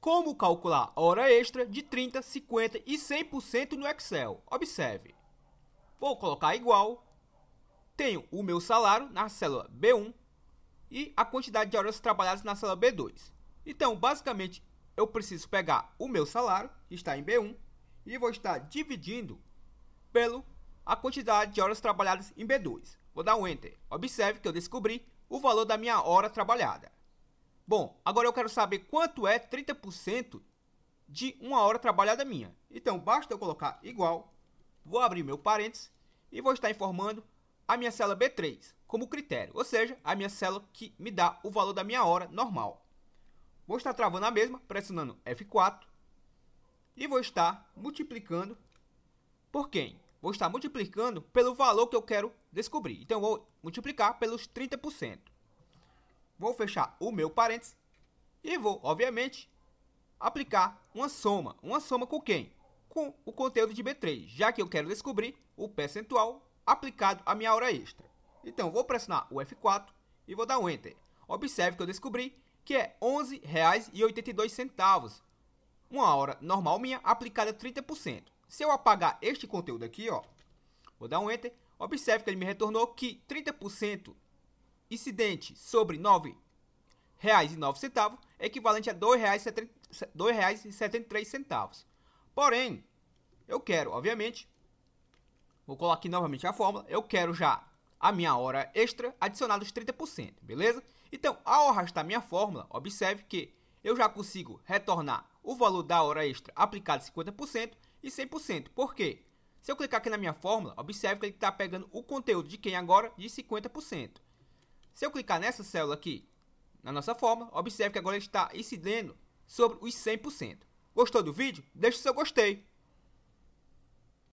como calcular hora extra de 30, 50 e 100% no Excel. Observe. Vou colocar igual. Tenho o meu salário na célula B1 e a quantidade de horas trabalhadas na célula B2. Então, basicamente, eu preciso pegar o meu salário, que está em B1, e vou estar dividindo pelo a quantidade de horas trabalhadas em B2. Vou dar um Enter. Observe que eu descobri o valor da minha hora trabalhada. Bom, agora eu quero saber quanto é 30% de uma hora trabalhada minha. Então, basta eu colocar igual, vou abrir meu parênteses e vou estar informando a minha célula B3 como critério, ou seja, a minha célula que me dá o valor da minha hora normal. Vou estar travando a mesma, pressionando F4 e vou estar multiplicando por quem? Vou estar multiplicando pelo valor que eu quero descobrir. Então, vou multiplicar pelos 30% vou fechar o meu parênteses e vou, obviamente, aplicar uma soma. Uma soma com quem? Com o conteúdo de B3, já que eu quero descobrir o percentual aplicado à minha hora extra. Então, vou pressionar o F4 e vou dar um Enter. Observe que eu descobri que é R$ 11,82, uma hora normal minha aplicada 30%. Se eu apagar este conteúdo aqui, ó, vou dar um Enter, observe que ele me retornou que 30% incidente sobre R$ 9,09, equivalente a R$ 2,73. Porém, eu quero, obviamente, vou colocar aqui novamente a fórmula, eu quero já a minha hora extra adicionada aos 30%, beleza? Então, ao arrastar minha fórmula, observe que eu já consigo retornar o valor da hora extra aplicado 50% e 100%. Por quê? Se eu clicar aqui na minha fórmula, observe que ele está pegando o conteúdo de quem agora de 50%. Se eu clicar nessa célula aqui, na nossa forma, observe que agora está incidendo sobre os 100%. Gostou do vídeo? Deixe seu gostei.